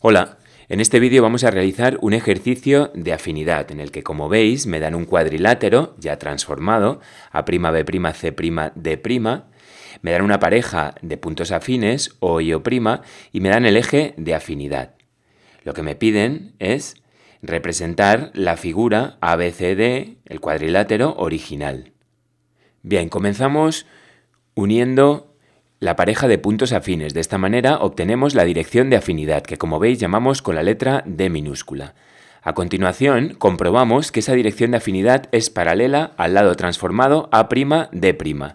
Hola, en este vídeo vamos a realizar un ejercicio de afinidad en el que como veis me dan un cuadrilátero ya transformado a prima B prima C prima D prima, me dan una pareja de puntos afines o y prima y me dan el eje de afinidad. Lo que me piden es representar la figura ABCD, el cuadrilátero original. Bien, comenzamos uniendo la pareja de puntos afines. De esta manera obtenemos la dirección de afinidad, que como veis llamamos con la letra D minúscula. A continuación, comprobamos que esa dirección de afinidad es paralela al lado transformado A' D'.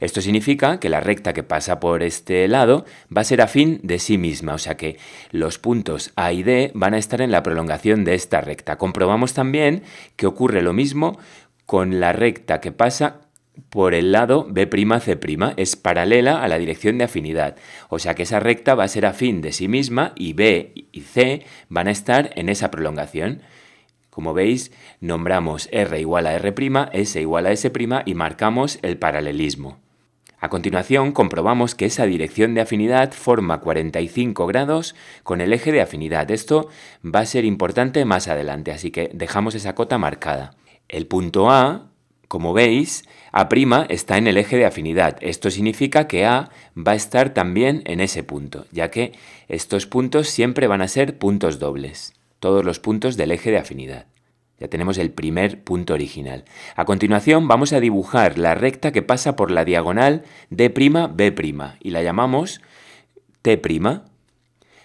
Esto significa que la recta que pasa por este lado va a ser afín de sí misma, o sea que los puntos A y D van a estar en la prolongación de esta recta. Comprobamos también que ocurre lo mismo con la recta que pasa por el lado B'C', es paralela a la dirección de afinidad, o sea que esa recta va a ser afín de sí misma y B y C van a estar en esa prolongación. Como veis, nombramos R igual a R', S igual a S' y marcamos el paralelismo. A continuación comprobamos que esa dirección de afinidad forma 45 grados con el eje de afinidad. Esto va a ser importante más adelante, así que dejamos esa cota marcada. El punto A, como veis, A' está en el eje de afinidad. Esto significa que A va a estar también en ese punto, ya que estos puntos siempre van a ser puntos dobles, todos los puntos del eje de afinidad. Ya tenemos el primer punto original. A continuación vamos a dibujar la recta que pasa por la diagonal D'B' y la llamamos T'.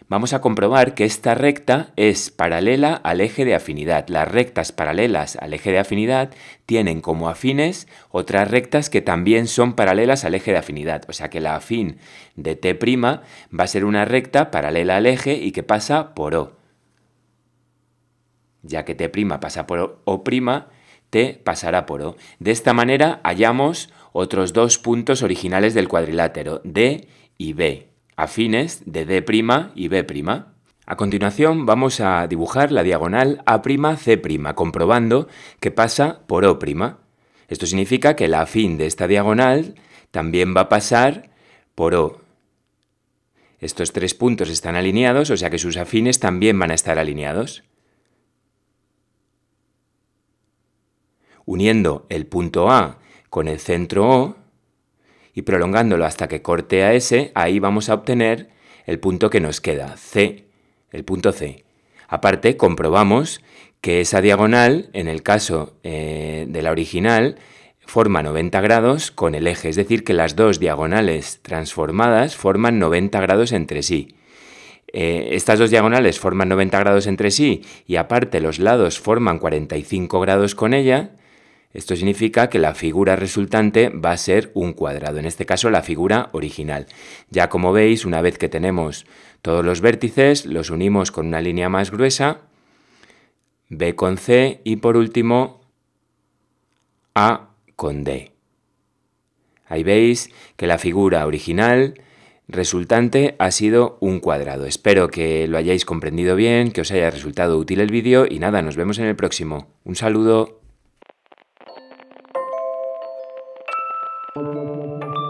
Vamos a comprobar que esta recta es paralela al eje de afinidad. Las rectas paralelas al eje de afinidad tienen como afines otras rectas que también son paralelas al eje de afinidad. O sea que la afín de T' va a ser una recta paralela al eje y que pasa por O ya que T' pasa por O', T pasará por O. De esta manera hallamos otros dos puntos originales del cuadrilátero, D y B, afines de D' y B'. A continuación vamos a dibujar la diagonal A'C', comprobando que pasa por O'. Esto significa que la afín de esta diagonal también va a pasar por O. Estos tres puntos están alineados, o sea que sus afines también van a estar alineados. uniendo el punto A con el centro O y prolongándolo hasta que corte a S, ahí vamos a obtener el punto que nos queda, C, el punto C. Aparte, comprobamos que esa diagonal, en el caso eh, de la original, forma 90 grados con el eje, es decir, que las dos diagonales transformadas forman 90 grados entre sí. Eh, estas dos diagonales forman 90 grados entre sí y aparte los lados forman 45 grados con ella, esto significa que la figura resultante va a ser un cuadrado, en este caso la figura original. Ya como veis, una vez que tenemos todos los vértices, los unimos con una línea más gruesa, B con C y por último A con D. Ahí veis que la figura original resultante ha sido un cuadrado. Espero que lo hayáis comprendido bien, que os haya resultado útil el vídeo y nada, nos vemos en el próximo. Un saludo. Thank you.